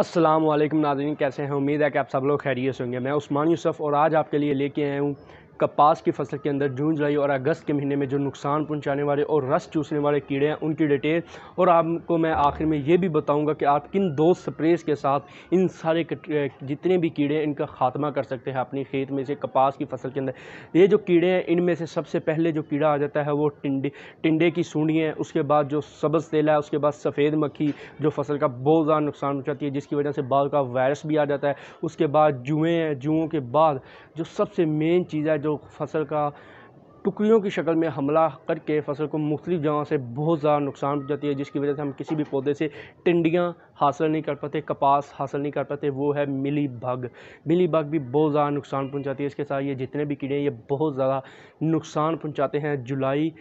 असलम नाजरीन कैसे हैं उम्मीद है कि आप सब लोग खैरियत होंगे मैं उस्मान यूसुफ़ और आज आपके लिए लेके आया हूँ कपास की फसल के अंदर जून जुलाई और अगस्त के महीने में जो नुकसान पहुंचाने वाले और रस चूसने वाले कीड़े हैं उनकी डिटेल और आपको मैं आखिर में ये भी बताऊंगा कि आप किन दो स्प्रेस के साथ इन सारे जितने भी कीड़े हैं इनका खात्मा कर सकते हैं अपनी खेत में से कपास की फसल के अंदर ये जो कीड़े हैं इनमें से सबसे पहले जो कीड़ा आ जाता है वो टिंडे टिंडे की सूढ़ी है उसके बाद जो सब्ज़ तेला है उसके बाद सफ़ेद मक्खी जो फसल का बहुत ज़्यादा नुकसान पहुँचाती है जिसकी वजह से बाल का वायरस भी आ जाता है उसके बाद जुएँ हैं जुओं के बाद जो सबसे मेन चीज़ है जो जो फ़सल का टुकड़ियों की शक्ल में हमला करके फ़सल को मुख्तलिफ़ जगह से बहुत ज़्यादा नुकसान पहुँचाती है जिसकी वजह से हम किसी भी पौधे से टिंडियाँ हासिल नहीं कर पाते कपास हासिल नहीं कर पाते वो है मिली भग मिली भग भी बहुत ज़्यादा नुकसान पहुँचाती है इसके साथ ये जितने भी कीड़े हैं ये बहुत ज़्यादा नुकसान पहुँचाते हैं जुलाई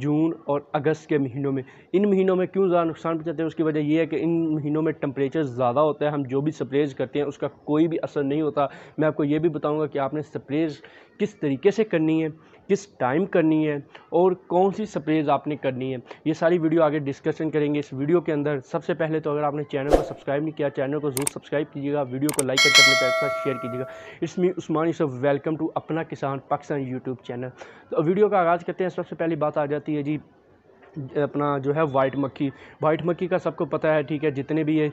जून और अगस्त के महीनों में इन महीनों में क्यों ज़्यादा नुकसान पहुँचाते हैं उसकी वजह यह है कि इन महीनों में टम्परेचर ज़्यादा होता है हम जो भी स्प्रेज करते हैं उसका कोई भी असर नहीं होता मैं आपको ये भी बताऊँगा कि आपने स्प्रेज किस तरीके से करनी है किस टाइम करनी है और कौन सी स्प्रेज आपने करनी है ये सारी वीडियो आगे डिस्कशन करेंगे इस वीडियो के अंदर सबसे पहले तो अगर आपने चैनल को सब्सक्राइब नहीं किया चैनल को जरूर सब्सक्राइब कीजिएगा वीडियो को लाइक करके अपने पैर के साथ शेयर कीजिएगा इसमें उस्मान सब welcome to Apna Kisan Pakistan YouTube channel तो वीडियो का आगाज़ करते हैं सबसे पहली बात आ जाती है जी अपना जो है वाइट मक्खी वाइट मक्खी का सबको पता है ठीक है जितने भी ये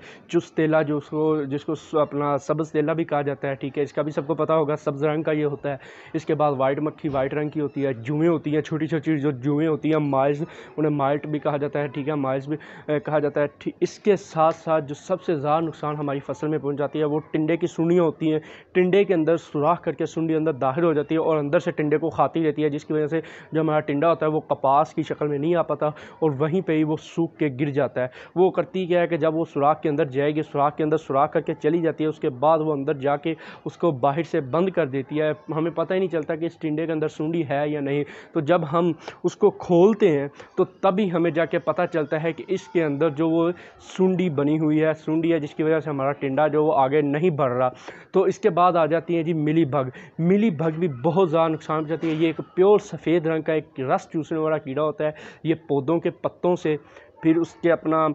तेला जो उसको जिसको अपना सब्ज़ तेला भी कहा जाता है ठीक है इसका भी सबको पता होगा सब्ज़ रंग का ये होता है इसके बाद वाइट मक्खी वाइट रंग की होती है जुएँ होती हैं छोटी छोटी जो जुएँ होती हैं माइल्स उन्हें माइल्ट भी कहा जाता है ठीक है माइल्स भी कहा जाता है ठीक इसके साथ साथ जो सबसे ज़्यादा नुकसान हमारी फसल में पहुँच जाती है वो टिंडे की सुंडियाँ होती हैं टिंडे के अंदर सुराख करके सुंडी अंदर दाखिल हो जाती है और अंदर से टिंडे को खाती रहती है जिसकी वजह से जो हमारा टिंडा होता है वो कपास की शक्ल में नहीं आ पाता और वहीं पे ही वो सूख के गिर जाता है वो करती क्या है कि जब वो सुराख के अंदर जाएगी सुराख के अंदर सुराख करके चली जाती है उसके बाद वो अंदर जाके उसको बाहर से बंद कर देती है हमें पता ही नहीं चलता कि इस टिंडे के अंदर सूंडी है या नहीं तो जब हम उसको खोलते हैं तो तभी हमें जाके पता चलता है कि इसके अंदर जो वो सूंडी बनी हुई है सूंडी है जिसकी वजह से हमारा टिंडा जो वो आगे नहीं बढ़ रहा तो इसके बाद आ जाती है जी मिली भग मिली भग भी बहुत ज़्यादा नुकसान पहुँचाती है ये एक प्योर सफ़ेद रंग का एक रस चूसने वाला कीड़ा होता है ये पौधा पौधों के पत्तों से फिर उसके अपना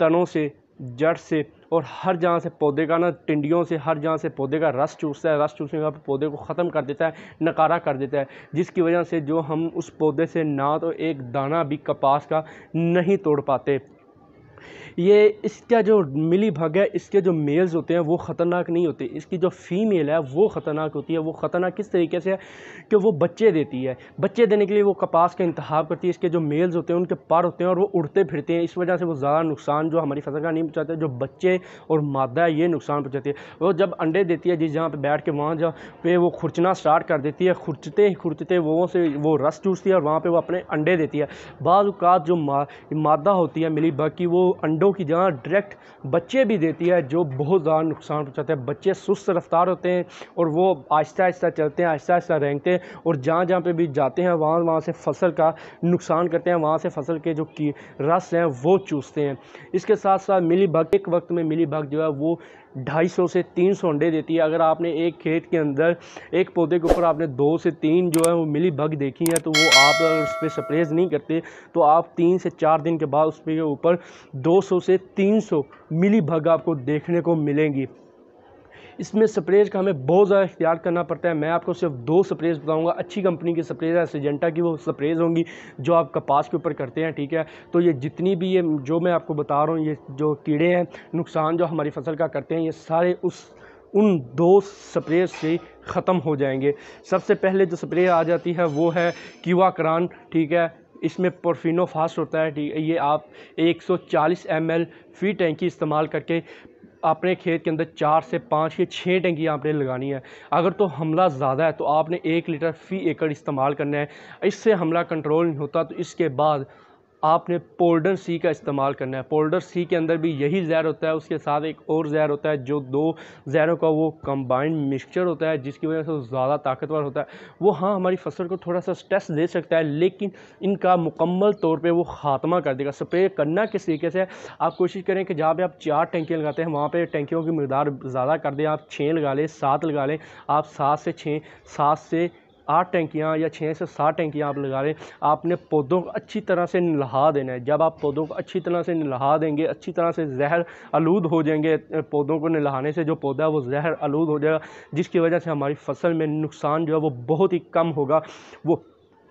तनों से जड़ से और हर जहाँ से पौधे का ना टिंडियों से हर जहाँ से पौधे का रस चूसता है रस चूसने के बाद पौधे को ख़त्म कर देता है नकारा कर देता है जिसकी वजह से जो हम उस पौधे से ना तो एक दाना भी कपास का नहीं तोड़ पाते ये इसका जो मिली भग है इसके जो मेल्स होते हैं वो ख़तरनाक नहीं होते इसकी जो फीमेल है वो ख़तरनाक होती है वो ख़तरनाक किस तरीके से है कि वो बच्चे देती है बच्चे देने के लिए वो कपास का इंतहा करती है इसके जो मेल्स होते हैं उनके पार होते हैं और वो उड़ते फिरते हैं इस वजह से वो ज़्यादा नुकसान जो हमारी फसल का नहीं पहुँचाते जो बच्चे और मादा है ये नुकसान पहुँचाती है वो जब अंडे देती है जिस जहाँ पर बैठ के वहाँ जहाँ पे वो खुरचना स्टार्ट कर देती है खुरचते ही खुरचते वो से वो रस चूसती है और वहाँ पर वो अपने अंडे देती है बाद जो मा, मादा होती है मिली की वो अंडों की जगह डायरेक्ट बच्चे भी देती है जो बहुत ज़्यादा नुकसान पहुँचाते हैं बच्चे सुस्त रफ्तार होते हैं और वो आहिस्ता आहिस्ता चलते हैं आहिस्ता आहिस्ता रेंगते हैं और जहाँ जहाँ पर भी जाते हैं वहाँ वहाँ से फसल का नुकसान करते हैं वहाँ से फसल के जो की रस हैं वो चूसते हैं इसके साथ साथ मिली एक वक्त में मिली भग जो है वो ढाई सौ से तीन सौ अंडे देती है अगर आपने एक खेत के अंदर एक पौधे के ऊपर आपने दो से तीन जो है वो मिली भग देखी है तो वो आप उस पर स्प्रेज नहीं करते तो आप तीन से चार दिन के बाद उस पर ऊपर दो सौ से तीन सौ मिली भग आपको देखने को मिलेंगी इसमें स्प्रेज का हमें बहुत ज़्यादा इख्तियार करना पड़ता है मैं आपको सिर्फ दो स्प्रेज बताऊँगा अच्छी कंपनी की स्प्रेज है सजेंटा की वो स्प्रेज होंगी जो आप कपास के ऊपर करते हैं ठीक है तो ये जितनी भी ये जो मैं आपको बता रहा हूँ ये जो कीड़े हैं नुकसान जो हमारी फसल का करते हैं ये सारे उस उन दो स्प्रे से ख़त्म हो जाएंगे सबसे पहले जो स्प्रे आ जाती है वो है कीवा करान ठीक है इसमें पोरफिनो फास्ट होता है ठीक है ये आप 140 सौ एम फी टैंकी इस्तेमाल करके अपने खेत के अंदर चार से पाँच या छः टंकियाँ आपने लगानी है अगर तो हमला ज़्यादा है तो आपने एक लीटर फ़ी एकड़ इस्तेमाल करना है इससे हमला कंट्रोल नहीं होता तो इसके बाद आपने पोल्डर सी का इस्तेमाल करना है पोल्डर सी के अंदर भी यही जहर होता है उसके साथ एक और जहर होता है जो दो जहरों का वो कंबाइंड मिक्सचर होता है जिसकी वजह से ज़्यादा ताकतवर होता है वो हाँ हमारी फसल को थोड़ा सा स्ट्रेस दे सकता है लेकिन इनका मुकम्मल तौर पर वो ख़ात्मा कर देगा स्प्रे करना किस तरीके से आप कोशिश करें कि जहाँ पर आप चार टंकियाँ लगाते हैं वहाँ पर टेंकीियों की मकदार ज़्यादा कर दें आप छः लगा लें सात लगा लें आप सात से छः सात से आठ टंकियाँ या छः से सात टंकियाँ आप लगा हैं आपने पौधों को अच्छी तरह से नहा देना है जब आप पौधों को अच्छी तरह से नहा देंगे अच्छी तरह से जहर आलूद हो जाएंगे पौधों को नहाने से जो पौधा है वो जहर आलूद हो जाएगा जिसकी वजह से हमारी फसल में नुकसान जो है वो बहुत ही कम होगा वो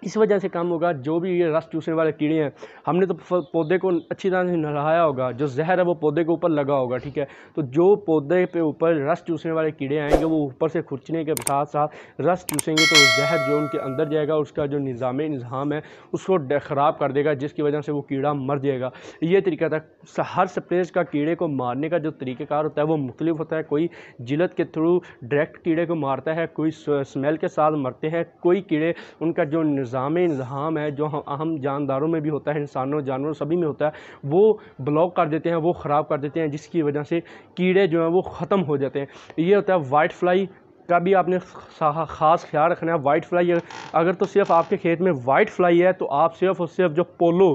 इस वजह से काम होगा जो भी ये रस चूसने वाले कीड़े हैं हमने तो पौधे को अच्छी तरह से नहाया होगा जो जहर है वो पौधे के ऊपर लगा होगा ठीक है तो जो पौधे पे ऊपर रस चूसने वाले कीड़े आएंगे वो ऊपर से खुरचने के साथ साथ रस चूसेंगे तो जहर जो उनके अंदर जाएगा उसका जो निज़ाम निज़ाम है उसको ख़राब कर देगा जिसकी वजह से वो कीड़ा मर जाएगा ये तरीका था हर स्प्रेज का कीड़े को मारने का जो तरीक़ाकार होता है वो मुख्तलि होता है कोई जिलत के थ्रू डायरेक्ट कीड़े को मारता है कोई स्मेल के साथ मरते हैं कोई कीड़े उनका जो निज़ाम इज़ाम है जो हम अहम जानदारों में भी होता है इंसानों जानवरों सभी में होता है वो ब्लॉक कर देते हैं वो ख़राब कर देते हैं जिसकी वजह से कीड़े जो हैं वो ख़त्म हो जाते हैं ये होता है वाइट फ्लाई का भी आपने ख़ास ख्याल रखना है वाइट फ्लाई अगर तो सिर्फ आपके खेत में वाइट फ्लाई है तो आप सिर्फ और सिर्फ जो पोलो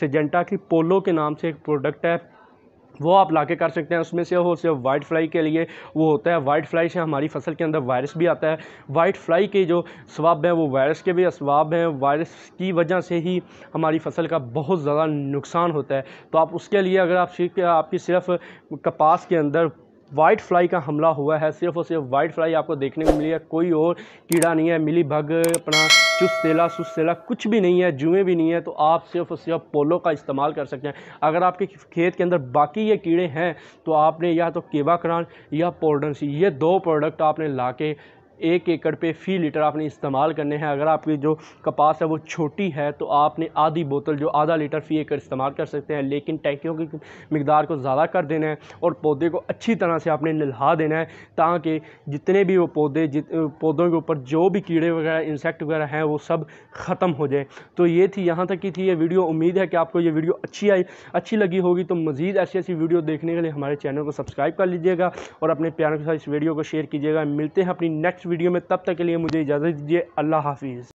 सेजेंटा की पोलो के नाम से एक प्रोडक्ट है वो आप ला कर सकते हैं उसमें से हो सिर्फ वाइट फ्लाई के लिए वो होता है वाइट फ्लाई से हमारी फसल के अंदर वायरस भी आता है वाइट फ्लाई के जो स्वाब हैं वो वायरस के भी स्वाब हैं वायरस की वजह से ही हमारी फसल का बहुत ज़्यादा नुकसान होता है तो आप उसके लिए अगर आप आपकी सिर्फ कपास के अंदर वाइट फ्लाई का हमला हुआ है सिर्फ और सिर्फ वाइट फ्लाई आपको देखने को मिली है कोई और कीड़ा नहीं है मिली भग अपना चुस्तेला सुस्तेला कुछ भी नहीं है जुएँ भी नहीं है तो आप सिर्फ और सिर्फ पोलो का इस्तेमाल कर सकते हैं अगर आपके खेत के अंदर बाकी ये कीड़े हैं तो आपने या तो केवा करान या पोर्डन ये दो प्रोडक्ट आपने ला के एक एकड़ पे फ़ी लीटर आपने इस्तेमाल करने हैं अगर आपकी जो कपास है वो छोटी है तो आपने आधी बोतल जो आधा लीटर फ़ी एकड़ इस्तेमाल कर सकते हैं लेकिन टैंकियों की मकदार को ज़्यादा कर देना है और पौधे को अच्छी तरह से आपने नल्हा देना है ताकि जितने भी वो पौधे जित पौधों के ऊपर जो भी कीड़े वगैरह इंसेक्ट वगैरह हैं वो सब ख़त्म हो जाए तो ये थी यहाँ तक की थी ये वीडियो उम्मीद है कि आपको ये वीडियो अच्छी आई अच्छी लगी होगी तो मज़ीद ऐसी ऐसी वीडियो देखने के लिए हमारे चैनल को सब्सक्राइब कर लीजिएगा और अपने प्यारों के साथ इस वीडियो को शेयर कीजिएगा मिलते हैं अपनी नेक्स्ट वीडियो में तब तक के लिए मुझे इजाज़त दीजिए अल्लाह हाफिज़